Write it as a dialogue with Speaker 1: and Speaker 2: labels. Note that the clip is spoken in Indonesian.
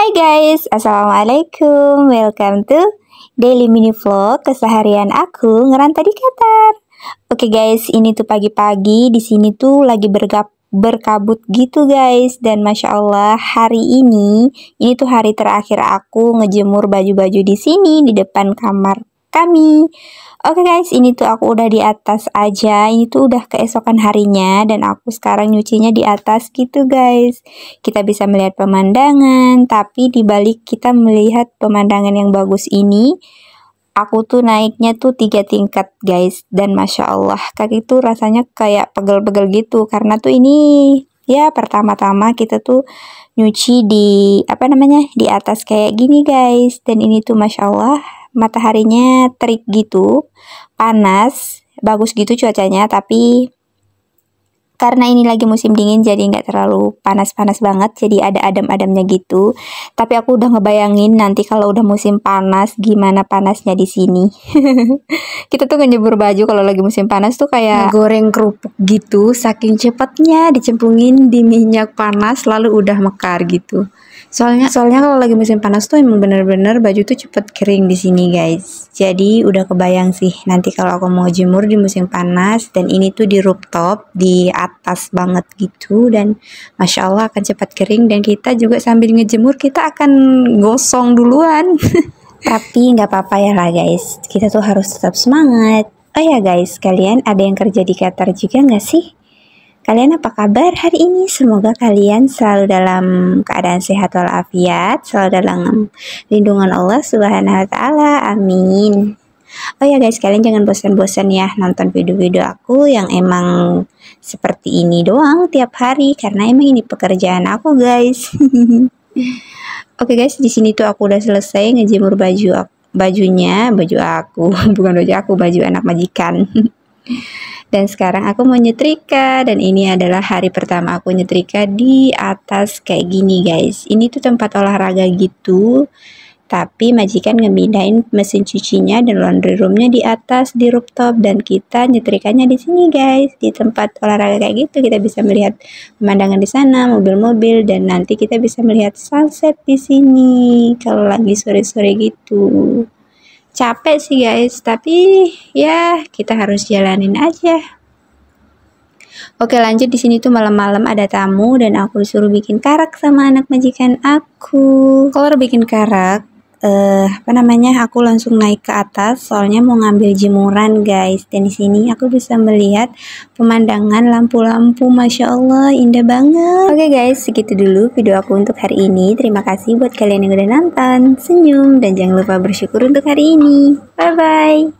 Speaker 1: Hai guys, Assalamualaikum Welcome to Daily Mini Vlog Keseharian aku ngerantai di Qatar Oke guys, ini tuh pagi-pagi di sini tuh lagi bergab berkabut gitu guys Dan Masya Allah hari ini Ini tuh hari terakhir aku ngejemur baju-baju di sini Di depan kamar kami. Oke okay guys, ini tuh aku udah di atas aja. Ini tuh udah keesokan harinya dan aku sekarang nyucinya di atas gitu guys. Kita bisa melihat pemandangan, tapi dibalik kita melihat pemandangan yang bagus ini, aku tuh naiknya tuh tiga tingkat guys. Dan masya Allah kaki tuh rasanya kayak pegel-pegel gitu karena tuh ini ya pertama-tama kita tuh nyuci di apa namanya di atas kayak gini guys. Dan ini tuh masya Allah mataharinya terik gitu, panas, bagus gitu cuacanya, tapi karena ini lagi musim dingin jadi nggak terlalu panas-panas banget jadi ada adem-ademnya gitu tapi aku udah ngebayangin nanti kalau udah musim panas gimana panasnya di sini kita tuh nyebur baju kalau lagi musim panas tuh kayak goreng kerupuk gitu saking cepatnya dicemplungin di minyak panas lalu udah mekar gitu Soalnya soalnya kalau lagi musim panas tuh emang bener-bener baju tuh cepet kering di sini guys. Jadi udah kebayang sih nanti kalau aku mau jemur di musim panas dan ini tuh di rooftop di atas banget gitu dan masya Allah akan cepat kering dan kita juga sambil ngejemur kita akan gosong duluan. Tapi nggak apa-apa ya lah guys, kita tuh harus tetap semangat. Oh ya guys, kalian ada yang kerja di Qatar juga nggak sih? Kalian apa kabar hari ini? Semoga kalian selalu dalam keadaan sehat walafiat, selalu dalam lindungan Allah Subhanahu wa taala. Amin. Oh ya guys, kalian jangan bosan-bosan ya nonton video-video aku yang emang seperti ini doang tiap hari karena emang ini pekerjaan aku, guys. Oke okay guys, di sini tuh aku udah selesai ngejemur baju baju bajunya, baju aku, bukan baju aku, baju anak majikan. dan sekarang aku mau nyetrika dan ini adalah hari pertama aku nyetrika di atas kayak gini guys ini tuh tempat olahraga gitu tapi majikan ngemindahin mesin cucinya dan laundry roomnya di atas di rooftop dan kita nyetrikanya di sini guys di tempat olahraga kayak gitu kita bisa melihat pemandangan di sana mobil-mobil dan nanti kita bisa melihat sunset di sini kalau lagi sore-sore gitu capek sih guys tapi ya kita harus jalanin aja Oke lanjut di sini tuh malam-malam ada tamu dan aku disuruh bikin karak sama anak majikan aku. Kalau bikin karak uh, apa namanya aku langsung naik ke atas soalnya mau ngambil jemuran guys dan di sini aku bisa melihat pemandangan lampu-lampu masya Allah indah banget oke okay guys segitu dulu video aku untuk hari ini terima kasih buat kalian yang udah nonton senyum dan jangan lupa bersyukur untuk hari ini bye bye